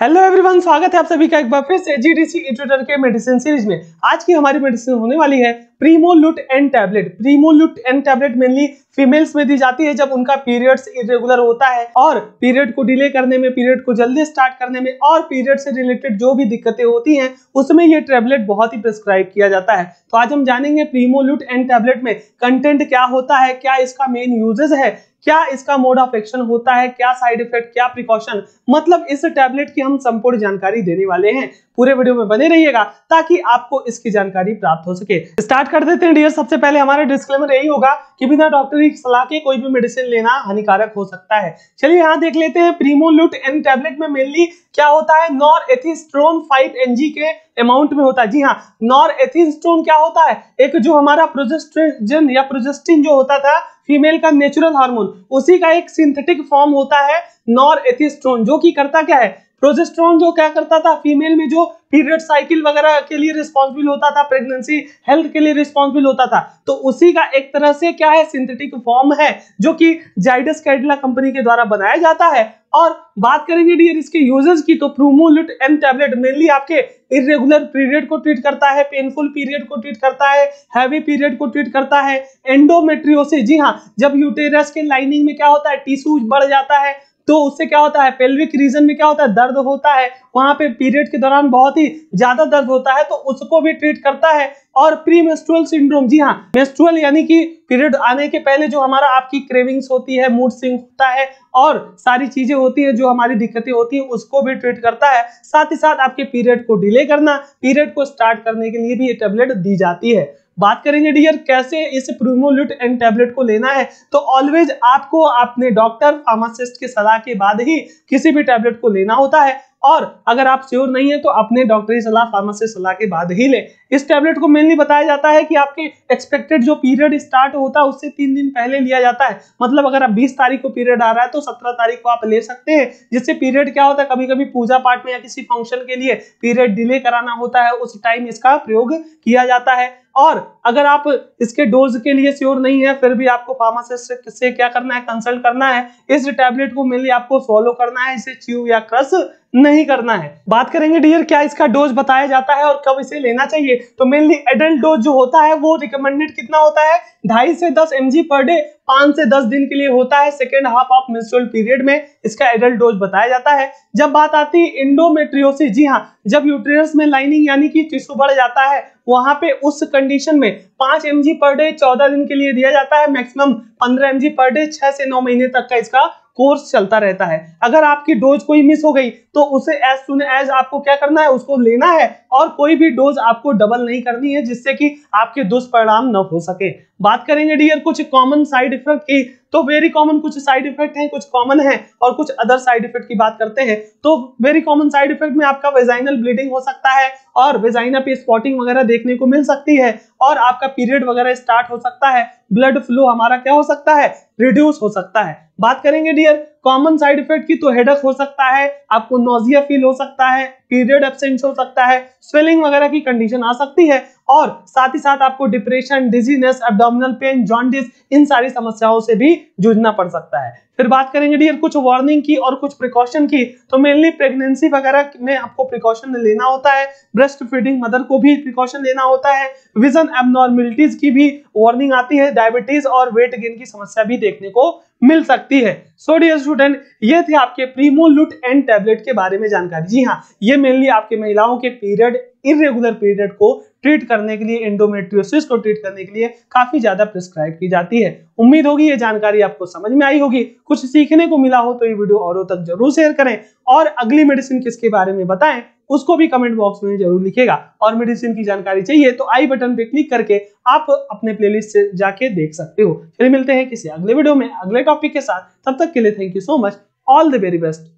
hello everyone स्वागत है आप सभी का एक बार फिर से जीडीसी इट्यूटर के मेडिसिन सीरीज में आज की हमारी मेडिसिन होने वाली है Primolut N tablet Primolut N tablet mainly females में दी जाती है जब उनका पीरियड्स इरेगुलर होता है और पीरियड को डिले करने में पीरियड को जल्दी स्टार्ट करने में और पीरियड से रिलेटेड जो भी दिक्कतें होती हैं उसमें ये टैबलेट बहुत ही प्रिस्क्राइब किया जाता है तो आज हम जानेंगे प्रीमोलुट एन टैबलेट में कंटेंट क्या होता है क्या इसका मेन यूजेज है क्या इसका मोड ऑफ एक्शन होता है क्या साइड इफेक्ट क्या प्रिकॉशन मतलब इस टैबलेट की हम संपूर्ण जानकारी देने वाले हैं पूरे वीडियो में बने रहिएगा ताकि आपको इसकी जानकारी प्राप्त हो सके स्टार्ट कर देते हैं डियर सबसे पहले हमारा डिस्क्लेमर यही होगा कि बिना डॉक्टर की सलाह के कोई भी मेडिसिन लेना हानिकारक हो सकता है चलिए यहाँ देख लेते हैं प्रीमोलूट एन टैबलेट में मेनली क्या होता है नॉर एथिस्ट्रोन फाइव एनजी के अमाउंट में होता है जी हाँ नॉर एथिस्ट्रोन क्या होता है एक जो हमारा प्रोजेस्ट्रोजन या प्रोजेस्टिन जो होता था फीमेल का नेचुरल हार्मोन उसी का एक सिंथेटिक फॉर्म होता है नॉर एथिस्ट्रोन जो कि करता क्या है प्रोजेस्ट्रॉन जो क्या करता था फीमेल में जो पीरियड साइकिल वगैरह के लिए रिस्पॉन्सिबल होता था प्रेगनेंसी हेल्थ के लिए रिस्पॉन्सिबल होता था तो उसी का एक तरह से क्या है सिंथेटिक फॉर्म है जो कि जाइडस कैडिला कंपनी के द्वारा बनाया जाता है और बात करेंगे डियर इसके यूजर्स की तो प्रोमोलिट एम टैबलेट मेनली आपके इरेगुलर पीरियड को ट्रीट करता है पेनफुल पीरियड को ट्रीट करता है हैवी पीरियड को ट्रीट करता है एंडोमेट्रियोसिस जी हाँ जब यूटेरस के लाइनिंग में क्या होता है टिश्यूज बढ़ जाता है तो उससे क्या होता है पेल्विक रीजन में क्या होता है दर्द होता है वहां पे पीरियड के दौरान बहुत ही ज्यादा दर्द होता है तो उसको भी ट्रीट करता है और प्री मेस्ट्रुअल सिंड्रोम जी हाँ मेस्ट्रुअल यानी कि पीरियड आने के पहले जो हमारा आपकी क्रेविंग्स होती है मूड स्विंग होता है और सारी चीजें होती है जो हमारी दिक्कतें होती है उसको भी ट्रीट करता है साथ ही साथ आपके पीरियड को डिले करना पीरियड को स्टार्ट करने के लिए भी ये टेबलेट दी जाती है बात करेंगे डियर कैसे इस प्रोमोलिट एंड टैबलेट को लेना है तो ऑलवेज आपको अपने डॉक्टर फार्मासिस्ट की सलाह के बाद ही किसी भी टैबलेट को लेना होता है और अगर आप श्योर नहीं है तो अपने डॉक्टरी सलाह फार्मासिस्ट सलाह के बाद ही लें इस टैबलेट को मेनली बताया जाता है कि आपके एक्सपेक्टेड जो पीरियड स्टार्ट होता है उससे तीन दिन पहले लिया जाता है मतलब अगर आप 20 तारीख को पीरियड आ रहा है तो 17 तारीख को आप ले सकते हैं जिससे पीरियड क्या होता है कभी कभी पूजा पाठ में या किसी फंक्शन के लिए पीरियड डिले कराना होता है उस टाइम इसका प्रयोग किया जाता है और अगर आप इसके डोज के लिए श्योर नहीं है फिर भी आपको फार्मासिस्ट से क्या करना है कंसल्ट करना है इस टैबलेट को मेनली आपको फॉलो करना है इसे च्यू या क्रस नहीं करना है बात करेंगे डियर क्या इसका डोज बताया जाता है और कब इसे लेना चाहिए तो मेनली एडल्ट डोज जो होता है वो रिकमेंडेड कितना होता है ढाई से दस एम पर डे पांच से दस दिन के लिए होता है second half of menstrual period में इसका एडल्ट डोज बताया जाता है जब बात आती है इंडोमेट्रियोसिस जी हाँ जब यूट्रियस में लाइनिंग यानी कि टिश्यू बढ़ जाता है वहां पे उस कंडीशन में पांच एम पर डे चौदह दिन के लिए दिया जाता है मैक्सिमम पंद्रह एम पर डे छह से नौ महीने तक का इसका कोर्स चलता रहता है अगर आपकी डोज कोई मिस हो गई तो उसे एज सुन एज आपको क्या करना है उसको लेना है और कोई भी डोज आपको डबल नहीं करनी है जिससे कि आपके दुष्परिणाम न हो सके बात करेंगे डियर कुछ कॉमन साइड इफेक्ट की तो वेरी कॉमन कुछ साइड इफेक्ट हैं कुछ कॉमन हैं और कुछ अदर साइड इफेक्ट की बात करते हैं तो वेरी कॉमन साइड इफेक्ट में आपका वेजाइनल ब्लीडिंग हो सकता है और वेजाइना पे स्पॉटिंग वगैरह देखने को मिल सकती है और आपका पीरियड वगैरह स्टार्ट हो सकता है ब्लड फ्लो हमारा क्या हो सकता है रिड्यूस हो सकता है बात करेंगे डियर कॉमन साइड इफेक्ट की तो हेडक हो सकता है आपको नोजिया फील हो सकता है पीरियड एबसेंस हो सकता है स्वेलिंग वगैरह की कंडीशन आ सकती है और साथ ही साथ आपको depression dizziness abdominal pain jaundice इन सारी समस्याओं से भी जूझना पड़ सकता है फिर बात करेंगे डियर कुछ वार्निंग की और कुछ प्रिकॉशन की तो मेनली प्रेगनेंसी वगैरह में आपको प्रिकॉशन लेना होता है ब्रेस्ट फीडिंग मदर को भी प्रिकॉशन लेना होता है विजन एबनॉर्मिलिटीज की भी वार्निंग आती है डायबिटीज और वेट गेन की समस्या भी देखने को मिल सकती है सो डियर स्टूडेंट ये थे आपके लुट एंड टेबलेट के बारे में जानकारी जी हाँ ये मेनली आपके महिलाओं के पीरियड इरेगुलर पीरियड को ट्रीट करने के लिए इंडोमेट्रियोसिस को ट्रीट करने के लिए काफी ज्यादा प्रिस्क्राइब की जाती है उम्मीद होगी ये जानकारी आपको समझ में आई होगी कुछ सीखने को मिला हो तो ये वीडियो औरों तक जरूर शेयर करें और अगली मेडिसिन किसके बारे में बताएं उसको भी कमेंट बॉक्स में जरूर लिखेगा और मेडिसिन की जानकारी चाहिए तो आई बटन पे क्लिक करके आप अपने प्लेलिस्ट से जाके देख सकते हो फिर मिलते हैं किसी अगले वीडियो में अगले टॉपिक के साथ तब तक के लिए thank you so much all the very best